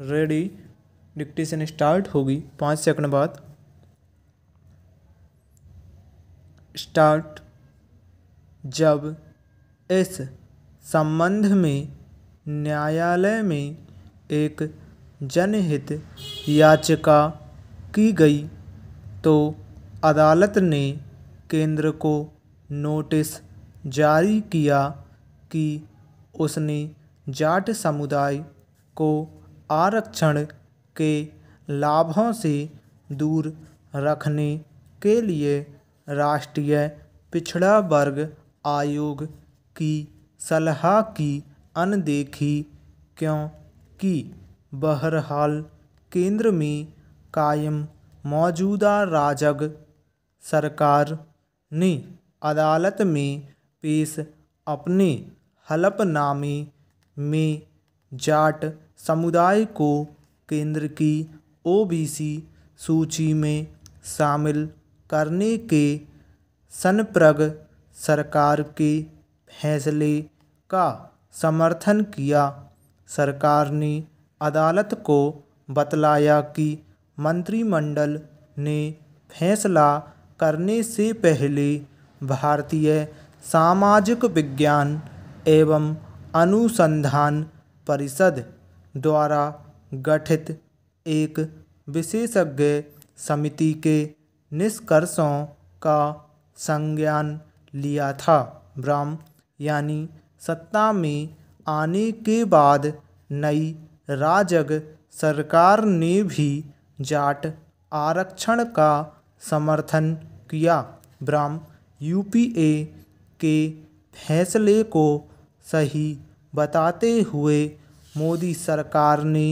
ready dictation start होगी पाँच second बाद स्टार्ट जब इस संबंध में न्यायालय में एक जनहित याचिका की गई तो अदालत ने केंद्र को नोटिस जारी किया कि उसने जाट समुदाय को आरक्षण के लाभों से दूर रखने के लिए राष्ट्रीय पिछड़ा वर्ग आयोग की सलाह की अनदेखी क्यों की बहरहाल केंद्र में कायम मौजूदा राजग सरकार ने अदालत में पेश अपने हलफनामे में जाट समुदाय को केंद्र की ओ बी सी सूची में शामिल करने के सनप्रग सरकार के फैसले का समर्थन किया सरकार ने अदालत को बतलाया कि मंत्रिमंडल ने फैसला करने से पहले भारतीय सामाजिक विज्ञान एवं अनुसंधान परिषद द्वारा गठित एक विशेषज्ञ समिति के निष्कर्षों का संज्ञान लिया था ब्रह्म यानी सत्ता में आने के बाद नई राजग सरकार ने भी जाट आरक्षण का समर्थन किया ब्रह्म यूपीए के फैसले को सही बताते हुए मोदी सरकार ने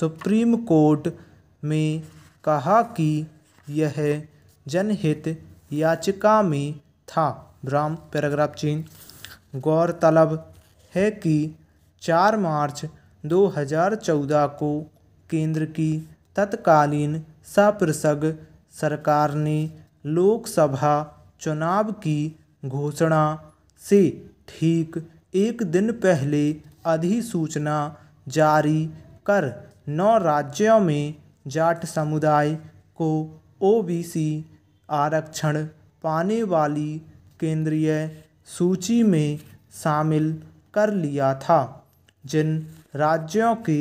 सुप्रीम कोर्ट में कहा कि यह जनहित याचिका में था ब्राम पैराग्राफ चीन गौरतलब है कि 4 मार्च 2014 को केंद्र की तत्कालीन सप्रसग सरकार ने लोकसभा चुनाव की घोषणा से ठीक एक दिन पहले अधिसूचना जारी कर नौ राज्यों में जाट समुदाय को ओ बी सी आरक्षण पाने वाली केंद्रीय सूची में शामिल कर लिया था जिन राज्यों के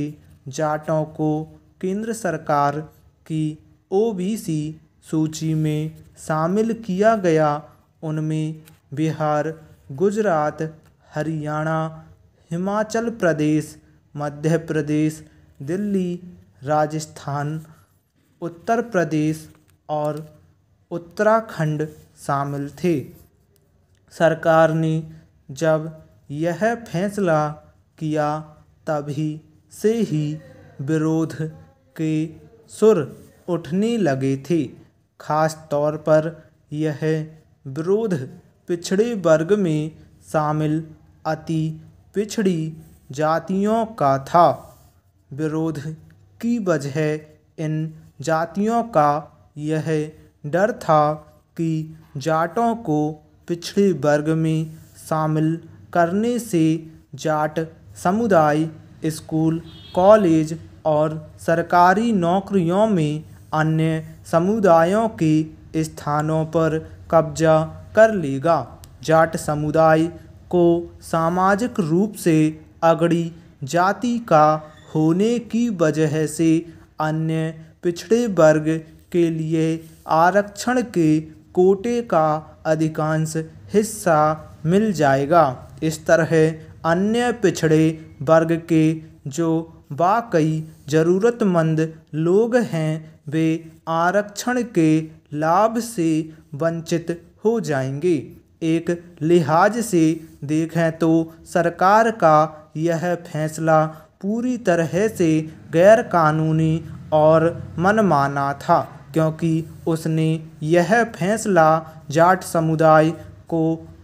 जाटों को केंद्र सरकार की ओ बी सी सूची में शामिल किया गया उनमें बिहार गुजरात हरियाणा हिमाचल प्रदेश मध्य प्रदेश दिल्ली राजस्थान उत्तर प्रदेश और उत्तराखंड शामिल थे सरकार ने जब यह फैसला किया तभी से ही विरोध के सुर उठने लगे थे खास तौर पर यह विरोध पिछड़े वर्ग में शामिल अति पिछड़ी जातियों का था विरोध की वजह इन जातियों का यह डर था कि जाटों को पिछड़े वर्ग में शामिल करने से जाट समुदाय स्कूल कॉलेज और सरकारी नौकरियों में अन्य समुदायों के स्थानों पर कब्जा कर लेगा जाट समुदाय को सामाजिक रूप से अगड़ी जाति का होने की वजह से अन्य पिछड़े वर्ग के लिए आरक्षण के कोटे का अधिकांश हिस्सा मिल जाएगा इस तरह अन्य पिछड़े वर्ग के जो वाकई ज़रूरतमंद लोग हैं वे आरक्षण के लाभ से वंचित हो जाएंगे एक लिहाज से देखें तो सरकार का यह फैसला पूरी तरह से गैरकानूनी और मनमाना था क्योंकि उसने यह फैसला जाट समुदाय को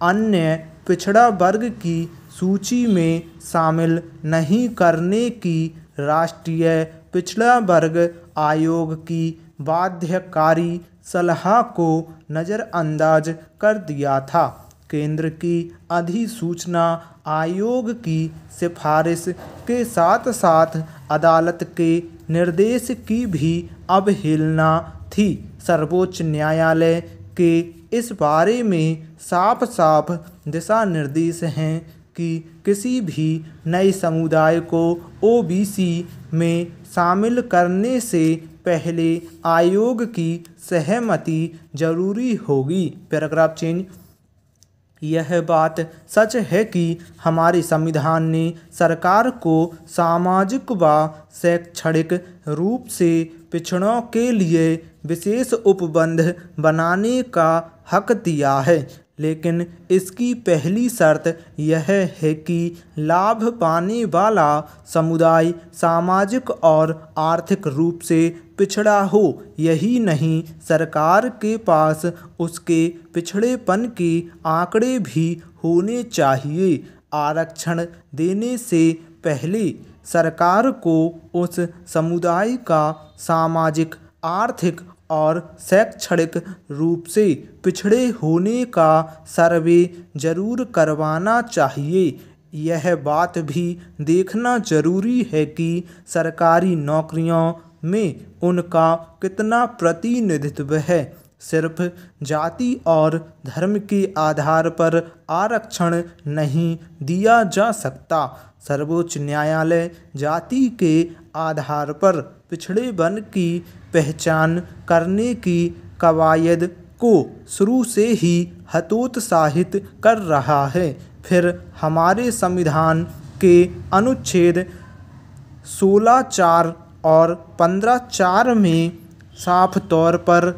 अन्य पिछड़ा वर्ग की सूची में शामिल नहीं करने की राष्ट्रीय पिछड़ा वर्ग आयोग की बाध्यकारी सलाह को नज़रअंदाज कर दिया था केंद्र की अधिसूचना आयोग की सिफारिश के साथ साथ अदालत के निर्देश की भी अवहेलना थी सर्वोच्च न्यायालय के इस बारे में साफ साफ दिशा निर्देश हैं कि किसी भी नए समुदाय को ओबीसी में शामिल करने से पहले आयोग की सहमति जरूरी होगी पैराग्राफ चेंज यह बात सच है कि हमारे संविधान ने सरकार को सामाजिक व शैक्षणिक रूप से पिछड़ों के लिए विशेष उपबंध बनाने का हक दिया है लेकिन इसकी पहली शर्त यह है कि लाभ पाने वाला समुदाय सामाजिक और आर्थिक रूप से पिछड़ा हो यही नहीं सरकार के पास उसके पिछड़ेपन के आंकड़े भी होने चाहिए आरक्षण देने से पहले सरकार को उस समुदाय का सामाजिक आर्थिक और शैक्षणिक रूप से पिछड़े होने का सर्वे जरूर करवाना चाहिए यह बात भी देखना जरूरी है कि सरकारी नौकरियों में उनका कितना प्रतिनिधित्व है सिर्फ जाति और धर्म के आधार पर आरक्षण नहीं दिया जा सकता सर्वोच्च न्यायालय जाति के आधार पर पिछड़ेपन की पहचान करने की कवायद को शुरू से ही हतोत्साहित कर रहा है फिर हमारे संविधान के अनुच्छेद सोलह चार और पंद्रह चार में साफ तौर पर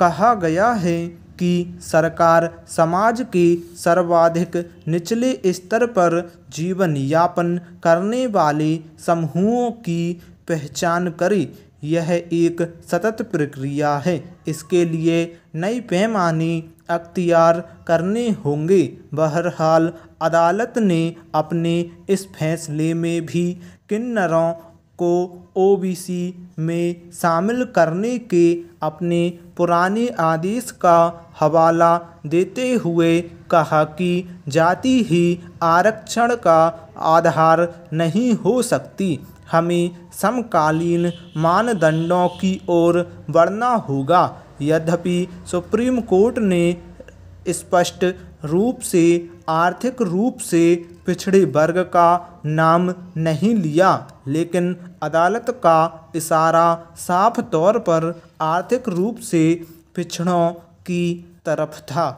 कहा गया है कि सरकार समाज के सर्वाधिक निचले स्तर पर जीवन यापन करने वाले समूहों की पहचान करी यह एक सतत प्रक्रिया है इसके लिए नई पैमाने अख्तियार करने होंगे बहरहाल अदालत ने अपने इस फैसले में भी किन्नरों को ओबीसी में शामिल करने के अपने पुराने आदेश का हवाला देते हुए कहा कि जाति ही आरक्षण का आधार नहीं हो सकती हमें समकालीन मानदंडों की ओर बढ़ना होगा यद्यपि सुप्रीम कोर्ट ने स्पष्ट रूप से आर्थिक रूप से पिछड़े वर्ग का नाम नहीं लिया लेकिन अदालत का इशारा साफ तौर पर आर्थिक रूप से पिछड़ों की तरफ था